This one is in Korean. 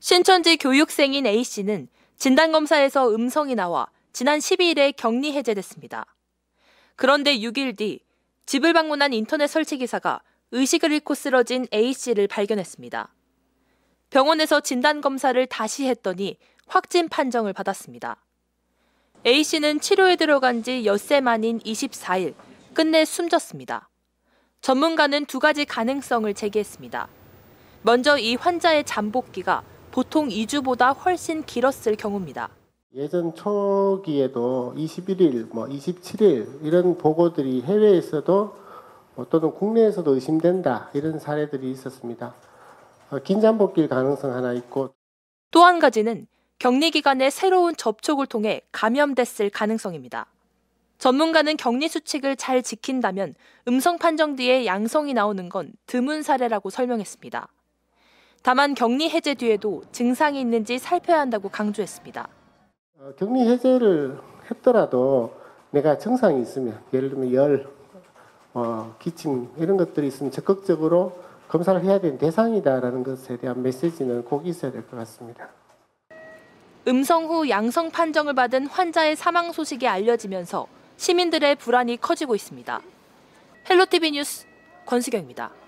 신천지 교육생인 A씨는 진단검사에서 음성이 나와 지난 12일에 격리 해제됐습니다. 그런데 6일 뒤 집을 방문한 인터넷 설치기사가 의식을 잃고 쓰러진 A씨를 발견했습니다. 병원에서 진단검사를 다시 했더니 확진 판정을 받았습니다. A씨는 치료에 들어간 지 엿새 만인 24일, 끝내 숨졌습니다. 전문가는 두 가지 가능성을 제기했습니다. 먼저 이 환자의 잠복기가 보통 2주보다 훨씬 길었을 경우입니다. 예전 초기에도 21일, 뭐 27일 이런 보고들이 해외에서도 또는 국내에서도 의심된다 이런 사례들이 있었습니다. 어, 긴장복길 가능성 하나 있고 또한 가지는 격리 기간에 새로운 접촉을 통해 감염됐을 가능성입니다. 전문가는 격리 수칙을 잘 지킨다면 음성 판정 뒤에 양성이 나오는 건 드문 사례라고 설명했습니다. 다만 격리 해제 뒤에도 증상이 있는지 살펴야 한다고 강조했습니다. 어, 격리 해제를 했더라도 내가 증상이 있으면 예를 들면 열, 어, 기침 이런 것들이 있으면 적극적으로 검사를 해야 되는 대상이다라는 것에 대한 메시지는 꼭 있어야 될것 같습니다. 음성 후 양성 판정을 받은 환자의 사망 소식이 알려지면서 시민들의 불안이 커지고 있습니다. 헬로티비 뉴스 권수경입니다.